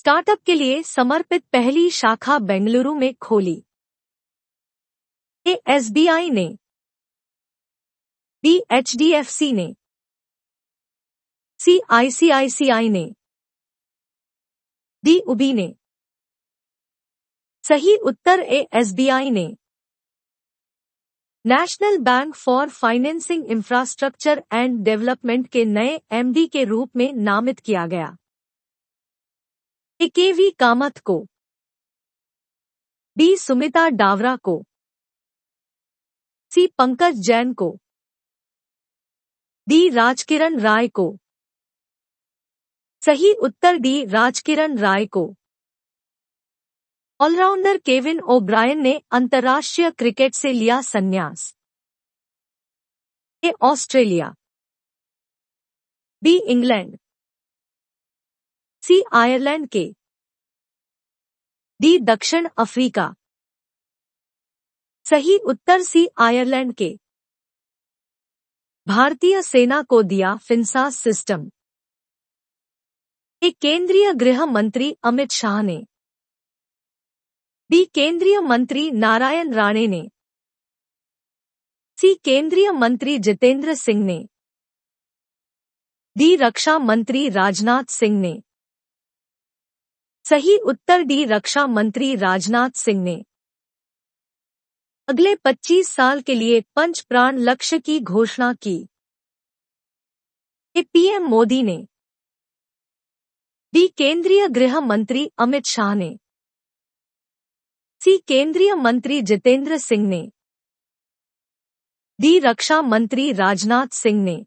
startup के लिए समर्पित पहली शाखा बेंगलुरु में खोली एसबीआई ने सी ने सीआईसीआईसीआई ने डी उबी ने सही उत्तर ए एसबीआई ने national bank for financing infrastructure and development के नए एमडी के रूप में नामित किया गया एकेवी कामत को डी सुमिता डावरा को सी पंकज जैन को डी राजकिरण राय को सही उत्तर डी राजकिरण राय को ऑलराउंडर केविन ओब्रायन ने अंतर्राष्ट्रीय क्रिकेट से लिया संन्यास A Australia B England C Ireland के डी दक्षिण अफ्रीका सही उत्तर सी आयरलैंड के भारतीय सेना को दिया फिंसा सिस्टम एक केंद्रीय गृह मंत्री अमित शाह ने बी केंद्रीय मंत्री नारायण राणे ने सी केंद्रीय मंत्री जितेंद्र सिंह ने डी रक्षा मंत्री राजनाथ सिंह ने सही उत्तर डी रक्षा मंत्री राजनाथ सिंह ने अगले 25 साल के लिए पंच प्राण लक्ष्य की घोषणा की पीएम मोदी ने डी केंद्रीय गृह मंत्री अमित शाह ने सी केंद्रीय मंत्री जितेंद्र सिंह ने डी रक्षा मंत्री राजनाथ सिंह ने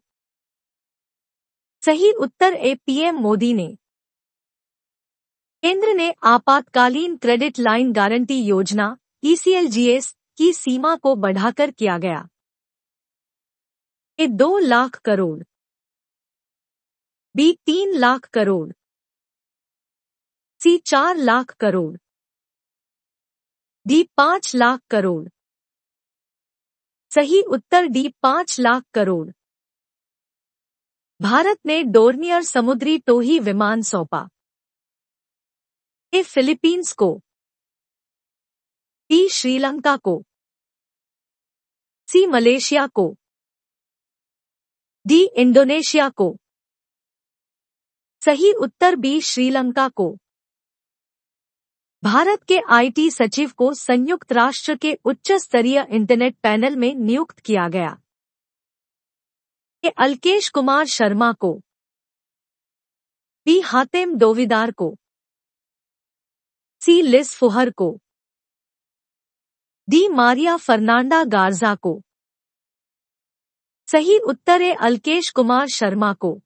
सही उत्तर ए पीएम मोदी ने केंद्र ने आपातकालीन क्रेडिट लाइन गारंटी योजना ईसीएलजीएस e की सीमा को बढ़ाकर किया गया ए दो लाख करोड़ बी तीन लाख करोड़ सी चार लाख करोड़ डी पांच लाख करोड़ सही उत्तर डी पांच लाख करोड़ भारत ने डोर्नियर समुद्री टोही विमान सौंपा ए फिलीपींस को बी श्रीलंका को सी मलेशिया को डी इंडोनेशिया को सही उत्तर बी श्रीलंका को भारत के आईटी सचिव को संयुक्त राष्ट्र के उच्च स्तरीय इंटरनेट पैनल में नियुक्त किया गया ए अल्केश कुमार शर्मा को बी हातिम डोविदार को सी लिस फुहर को डी मारिया फर्नांडा गार्जा को सही उत्तर है अल्केश कुमार शर्मा को